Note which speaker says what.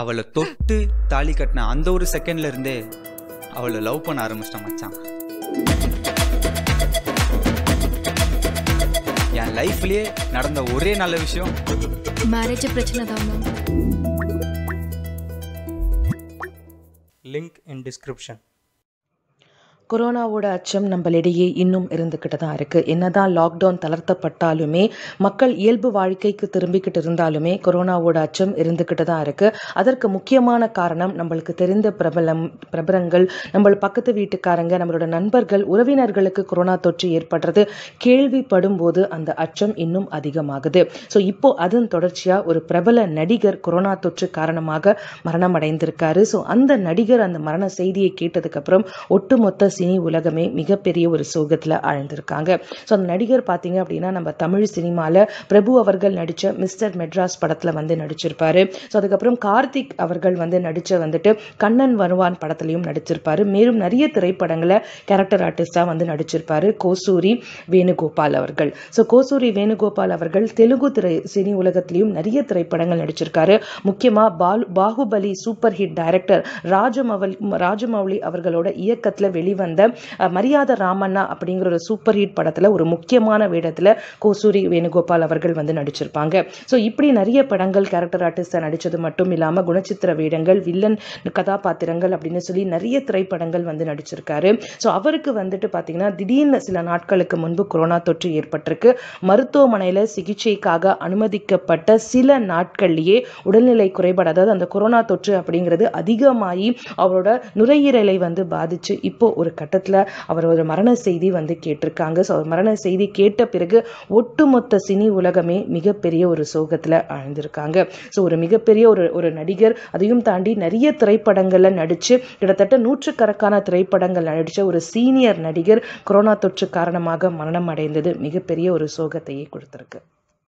Speaker 1: அவளை தொட்டு தாலி கட்டின அந்த ஒரு செகண்ட்ல இருந்தே அவளை லவ் பண்ண ஆரம்பிச்சிட்டான் மச்சான் என் லைஃப்லயே நடந்த ஒரே நல்ல விஷயம் மேரேஜ் பிரச்சனை தான் லிங்க் இன் டிஸ்கிரிப்ஷன் கொரோனாவோட அச்சம் நம்மளிடையே இன்னும் இருந்துக்கிட்டு தான் இருக்குது என்னதான் லாக்டவுன் தளர்த்தப்பட்டாலுமே மக்கள் இயல்பு வாழ்க்கைக்கு திரும்பிக்கிட்டு இருந்தாலுமே கொரோனாவோட அச்சம் இருந்துக்கிட்டு தான் இருக்குது அதற்கு முக்கியமான காரணம் நம்மளுக்கு தெரிந்த பிரபலம் பிரபலங்கள் நம்ம பக்கத்து வீட்டுக்காரங்க நம்மளோட நண்பர்கள் உறவினர்களுக்கு கொரோனா தொற்று ஏற்படுறது கேள்விப்படும் போது அந்த அச்சம் இன்னும் அதிகமாகுது ஸோ இப்போ அதன் தொடர்ச்சியாக ஒரு பிரபல நடிகர் கொரோனா தொற்று காரணமாக மரணம் அடைந்திருக்காரு ஸோ அந்த நடிகர் அந்த மரண செய்தியை கேட்டதுக்கப்புறம் ஒட்டுமொத்த சினி உலகமே மிகப்பெரிய ஒரு சோகத்தில் ஆழ்ந்திருக்காங்க ஸோ அந்த நடிகர் பார்த்தீங்க அப்படின்னா நம்ம தமிழ் சினிமாவில் பிரபு அவர்கள் நடித்த மிஸ்டர் மெட்ராஸ் படத்தில் வந்து நடிச்சிருப்பார் ஸோ அதுக்கப்புறம் கார்த்திக் அவர்கள் வந்து நடித்த வந்துட்டு கண்ணன் வருவான் படத்துலையும் நடிச்சிருப்பார் மேலும் நிறைய திரைப்படங்களை கேரக்டர் ஆர்டிஸ்டாக வந்து நடிச்சிருப்பார் கோசூரி வேணுகோபால் அவர்கள் ஸோ கோசூரி வேணுகோபால் அவர்கள் தெலுங்கு திரை சினி உலகத்திலையும் நிறைய திரைப்படங்கள் நடிச்சிருக்காரு முக்கியமாக பாலு பாகுபலி சூப்பர் ஹிட் டைரக்டர் ராஜமவல் ராஜமௌலி அவர்களோட இயக்கத்தில் வெளிவந்த வந்த மரியாதை ராமண்ணா அப்படிங்கிற ஒரு சூப்பர் ஹிட் படத்தில் ஒரு முக்கியமான வேடத்தில் கோசூரி வேணுகோபால் அவர்கள் வந்து நடிச்சிருப்பாங்க ஸோ இப்படி நிறைய படங்கள் கேரக்டர் ஆர்டிஸ்டாக நடித்தது மட்டும் இல்லாமல் குணச்சித்திர வேடங்கள் வில்லன் கதாபாத்திரங்கள் அப்படின்னு சொல்லி நிறைய திரைப்படங்கள் வந்து நடிச்சிருக்காரு ஸோ அவருக்கு வந்துட்டு பார்த்தீங்கன்னா திடீர்னு சில நாட்களுக்கு முன்பு கொரோனா தொற்று ஏற்பட்டிருக்கு மருத்துவமனையில் சிகிச்சைக்காக அனுமதிக்கப்பட்ட சில நாட்கள்லேயே உடல்நிலை குறைபாடு அதாவது அந்த கொரோனா தொற்று அப்படிங்கிறது அதிகமாகி அவரோட நுரையீரலை வந்து பாதிச்சு இப்போ ஒரு கட்டத்தில் அவர் ஒரு மரண செய்தி வந்து கேட்டிருக்காங்க ஸோ மரண செய்தி கேட்ட பிறகு ஒட்டுமொத்த சினி உலகமே மிகப்பெரிய ஒரு சோகத்தில் ஆழ்ந்திருக்காங்க ஸோ ஒரு மிகப்பெரிய ஒரு ஒரு நடிகர் அதையும் தாண்டி நிறைய திரைப்படங்களில் நடித்து கிட்டத்தட்ட நூற்றுக்கணக்கான திரைப்படங்கள் நடித்த ஒரு சீனியர் நடிகர் கொரோனா தொற்று காரணமாக மரணம் அடைந்தது மிகப்பெரிய ஒரு சோகத்தையே கொடுத்துருக்கு